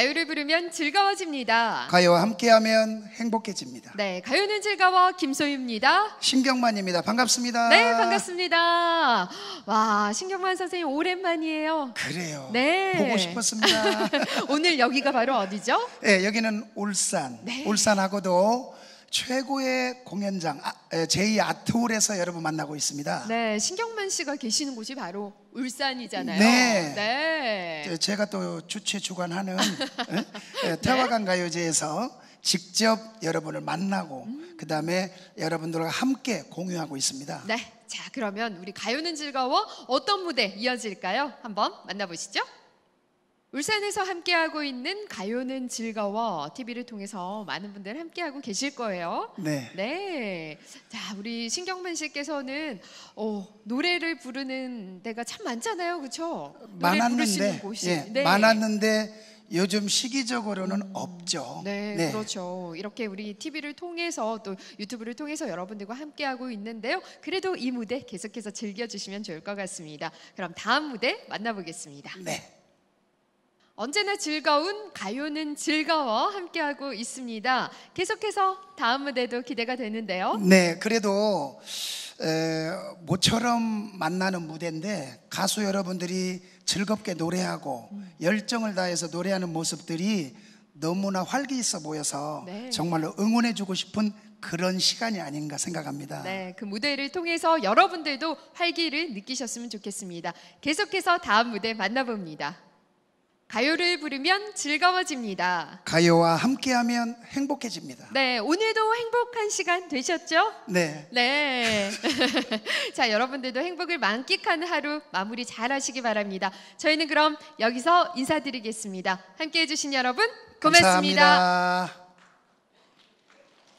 가요를 부르면 즐거워집니다. 가요와 함께하면 행복해집니다. 네, 가요는 즐거워 김소희입니다 신경만입니다. 반갑습니다. 네, 반갑습니다. 와, 신경만 선생님 오랜만이에요. 그래요. 네, 보고 싶었습니다. 오늘 여기가 바로 어디죠? 네, 여기는 울산. 네. 울산하고도 최고의 공연장 아, 제이 아트홀에서 여러분 만나고 있습니다. 네, 신경만 씨가 계시는 곳이 바로 울산이잖아요. 네. 네. 제가 또 주최 주관하는 네. 태화강 가요제에서 직접 여러분을 만나고 음. 그다음에 여러분들과 함께 공유하고 있습니다. 네. 자, 그러면 우리 가요는 즐거워 어떤 무대 이어질까요? 한번 만나보시죠. 울산에서 함께하고 있는 가요는 즐거워 TV를 통해서 많은 분들 함께하고 계실 거예요. 네. 네. 자, 우리 신경만 씨께서는 어, 노래를 부르는 데가 참 많잖아요. 그렇죠? 많았는데 예, 네. 많았는데 요즘 시기적으로는 음, 없죠. 네, 네, 그렇죠. 이렇게 우리 TV를 통해서 또 유튜브를 통해서 여러분들과 함께하고 있는데요. 그래도 이 무대 계속해서 즐겨주시면 좋을 것 같습니다. 그럼 다음 무대 만나보겠습니다. 네. 언제나 즐거운 가요는 즐거워 함께하고 있습니다. 계속해서 다음 무대도 기대가 되는데요. 네, 그래도 에, 모처럼 만나는 무대인데 가수 여러분들이 즐겁게 노래하고 음. 열정을 다해서 노래하는 모습들이 너무나 활기 있어 보여서 네. 정말로 응원해주고 싶은 그런 시간이 아닌가 생각합니다. 네, 그 무대를 통해서 여러분들도 활기를 느끼셨으면 좋겠습니다. 계속해서 다음 무대 만나봅니다. 가요를 부르면 즐거워집니다. 가요와 함께하면 행복해집니다. 네, 오늘도 행복한 시간 되셨죠? 네. 네. 자, 여러분들도 행복을 만끽하는 하루 마무리 잘 하시기 바랍니다. 저희는 그럼 여기서 인사드리겠습니다. 함께 해주신 여러분, 고맙습니다 감사합니다.